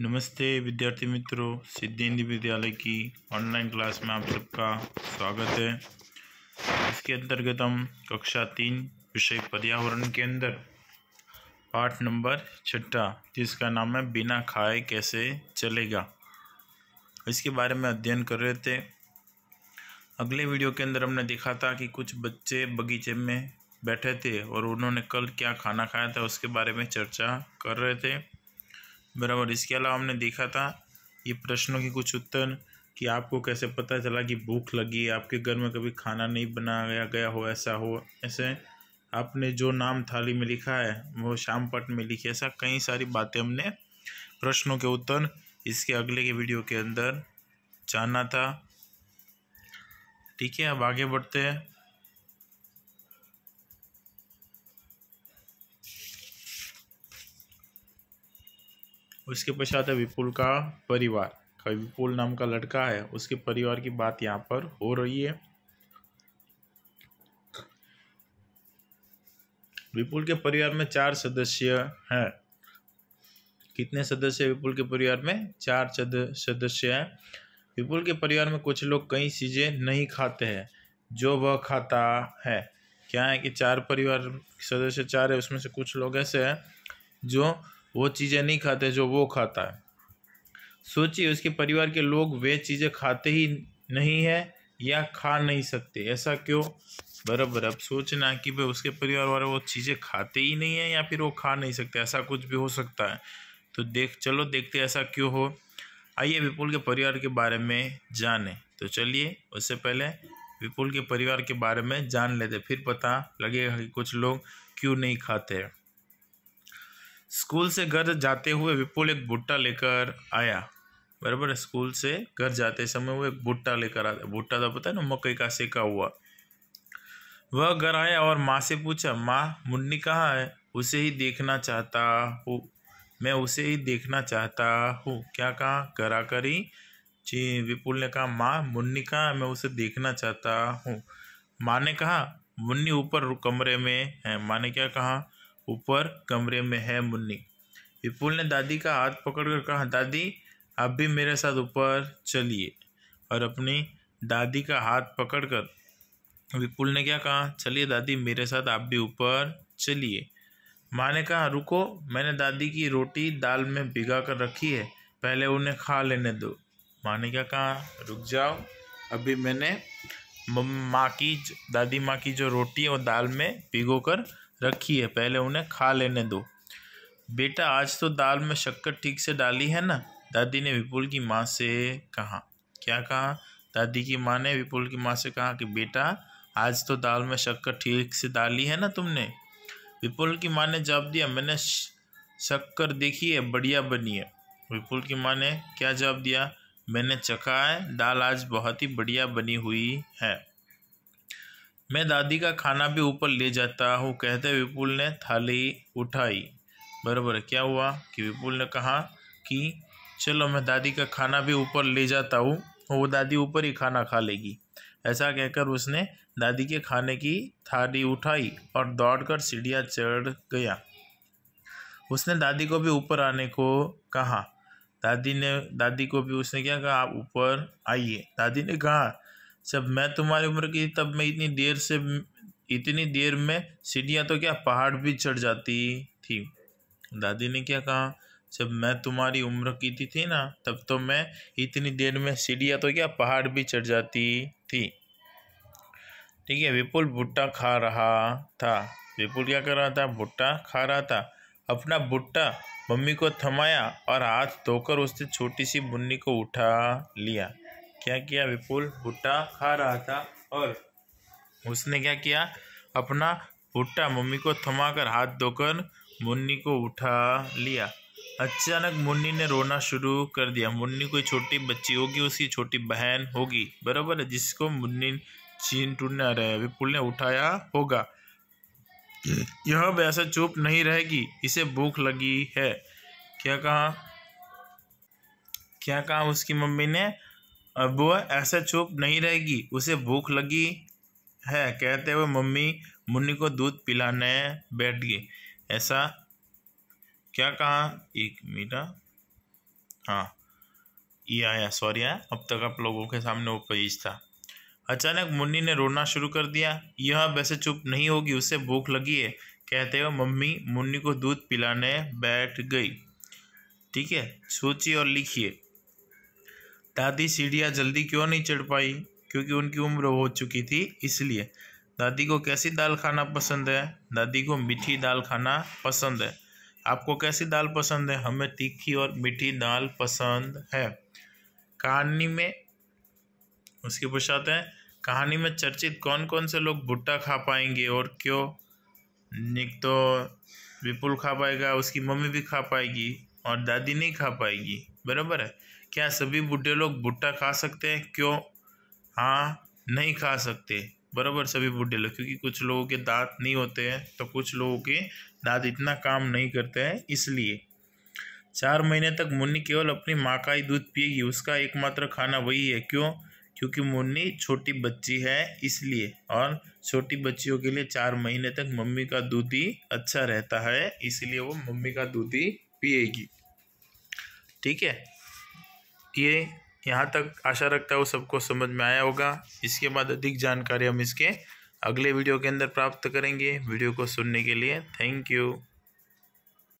नमस्ते विद्यार्थी मित्रों सिद्धि हिंदी विद्यालय की ऑनलाइन क्लास में आप सबका स्वागत है इसके अंतर्गत हम कक्षा तीन विषय पर्यावरण के अंदर पाठ नंबर छठा जिसका नाम है बिना खाए कैसे चलेगा इसके बारे में अध्ययन कर रहे थे अगले वीडियो के अंदर हमने देखा था कि कुछ बच्चे बगीचे में बैठे थे और उन्होंने कल क्या खाना खाया था उसके बारे में चर्चा कर रहे थे बराबर इसके अलावा हमने देखा था ये प्रश्नों के कुछ उत्तर कि आपको कैसे पता चला कि भूख लगी आपके घर में कभी खाना नहीं बनाया गया हो ऐसा हो ऐसे आपने जो नाम थाली में लिखा है वो शाम पट में लिखी ऐसा कई सारी बातें हमने प्रश्नों के उत्तर इसके अगले के वीडियो के अंदर जाना था ठीक है अब आगे बढ़ते हैं उसके पश्चात है विपुल का परिवार विपुल नाम का लड़का है उसके परिवार की बात यहाँ पर हो रही है विपुल के परिवार में चार सदस्य हैं कितने सदस्य विपुल के परिवार में चार सदस्य हैं विपुल के परिवार में कुछ लोग कई चीज़ें नहीं खाते हैं जो वह खाता है क्या है कि चार परिवार सदस्य चार है उसमें से कुछ लोग ऐसे हैं जो वो चीज़ें नहीं खाते जो वो खाता है सोचिए उसके परिवार के लोग वे चीज़ें खाते ही नहीं है या खा नहीं सकते ऐसा क्यों बराबर अब सोचना कि भाई उसके परिवार वाले वो चीज़ें खाते ही नहीं है या फिर वो खा नहीं सकते ऐसा कुछ भी हो सकता है तो देख चलो देखते ऐसा क्यों हो आइए विपुल के परिवार के बारे में जाने तो चलिए उससे पहले विपुल के परिवार के बारे में जान लेते फिर पता लगेगा कि कुछ लोग क्यों नहीं खाते हैं स्कूल से घर जाते हुए विपुल एक भुट्टा लेकर आया बराबर है स्कूल से घर जाते समय वो एक भुट्टा लेकर आया भुट्टा तो पता है ना मकई का सेका हुआ वह घर आया और माँ से पूछा माँ मुन्नी कहाँ है उसे ही देखना चाहता हूँ मैं उसे ही देखना चाहता हूँ क्या कहा घर आकर ही जी विपुल ने कहा माँ मुन्नी कहाँ मैं उसे देखना चाहता हूँ माँ ने कहा मुन्नी ऊपर कमरे में है माँ ने क्या कहा ऊपर कमरे में है मुन्नी विपुल ने दादी का हाथ पकड़कर कहा दादी आप भी मेरे साथ ऊपर चलिए और अपनी दादी का हाथ पकड़कर विपुल ने क्या कहा चलिए दादी मेरे साथ आप भी ऊपर चलिए माँ ने कहा रुको मैंने दादी की रोटी दाल में भिगा कर रखी है पहले उन्हें खा लेने दो माँ ने क्या कहा रुक जाओ अभी मैंने माँ की दादी माँ की जो रोटी है वो दाल में भिगो कर रखी है पहले उन्हें खा लेने दो बेटा आज तो दाल में शक्कर ठीक से डाली है ना दादी ने विपुल की माँ से कहा क्या कहा दादी की माँ ने विपुल की माँ से कहा कि बेटा आज तो दाल में शक्कर ठीक से डाली है ना तुमने विपुल की माँ ने जवाब दिया मैंने शक्कर देखी है बढ़िया बनी है विपुल की माँ ने क्या जवाब दिया मैंने चखा है दाल आज बहुत ही बढ़िया बनी हुई है मैं दादी का खाना भी ऊपर ले जाता हूँ कहते विपुल ने थाली उठाई बराबर क्या हुआ कि विपुल ने कहा कि चलो मैं दादी का खाना भी ऊपर ले जाता हूँ वो दादी ऊपर ही खाना खा लेगी ऐसा कहकर उसने दादी के खाने की थाली उठाई और दौड़कर सीढ़ियाँ चढ़ गया उसने दादी को भी ऊपर आने को कहा दादी ने दादी को भी उसने क्या कहा आप ऊपर आइए दादी ने कहा जब मैं तुम्हारी उम्र की तब मैं इतनी देर से इतनी देर में सीढ़ियाँ तो क्या पहाड़ भी चढ़ जाती थी दादी ने क्या कहा जब मैं तुम्हारी उम्र की थी थी ना तब तो मैं इतनी देर में सीढ़िया तो क्या पहाड़ भी चढ़ जाती थी ठीक है विपुल भुट्टा खा रहा था विपुल क्या कर रहा था भुट्टा खा रहा था अपना भुट्टा मम्मी को थमाया और हाथ धोकर उसने छोटी सी बुन्नी को उठा लिया क्या किया विपुल भुट्टा खा रहा था और उसने क्या किया अपना भुट्टा मम्मी को थमाकर हाथ धोकर मुन्नी को उठा लिया अचानक मुन्नी ने रोना शुरू कर दिया मुन्नी कोई छोटी बच्ची होगी उसकी छोटी बहन होगी बराबर है जिसको मुन्नी चिंटू ने रहे विपुल ने उठाया होगा यह वैसा चुप नहीं रहेगी इसे भूख लगी है क्या कहा क्या कहा उसकी मम्मी ने अब वह ऐसे चुप नहीं रहेगी उसे भूख लगी है कहते हुए मम्मी मुन्नी को दूध पिलाने बैठ गई ऐसा क्या कहा एक मीठा हाँ ये आया सॉरी आया हाँ। अब तक आप लोगों के सामने वो पेज था अचानक मुन्नी ने रोना शुरू कर दिया यह वैसे चुप नहीं होगी उसे भूख लगी है कहते हुए मम्मी मुन्नी को दूध पिलाने बैठ गई ठीक है सोचिए और लिखिए दादी सीढ़ियाँ जल्दी क्यों नहीं चढ़ पाई क्योंकि उनकी उम्र हो चुकी थी इसलिए दादी को कैसी दाल खाना पसंद है दादी को मीठी दाल खाना पसंद है आपको कैसी दाल पसंद है हमें तीखी और मीठी दाल पसंद है कहानी में उसके पश्चात है कहानी में चर्चित कौन कौन से लोग भुट्टा खा पाएंगे और क्यों निक तो विपुल खा पाएगा उसकी मम्मी भी खा पाएगी और दादी नहीं खा पाएगी बराबर है क्या सभी बूढ़े लोग भुट्टा खा सकते हैं क्यों हाँ नहीं खा सकते बराबर सभी बूढ़े लोग क्योंकि कुछ लोगों के दांत नहीं होते हैं तो कुछ लोगों के दांत इतना काम नहीं करते हैं इसलिए चार महीने तक मुन्नी केवल अपनी माँ का ही दूध पिएगी उसका एकमात्र खाना वही है क्यों क्योंकि मुन्नी छोटी बच्ची है इसलिए और छोटी बच्चियों के लिए चार महीने तक मम्मी का दूध ही अच्छा रहता है इसलिए वो मम्मी का दूध ही पिएगी ठीक है ये यहाँ तक आशा रखता हूँ सबको समझ में आया होगा इसके बाद अधिक जानकारी हम इसके अगले वीडियो के अंदर प्राप्त करेंगे वीडियो को सुनने के लिए थैंक यू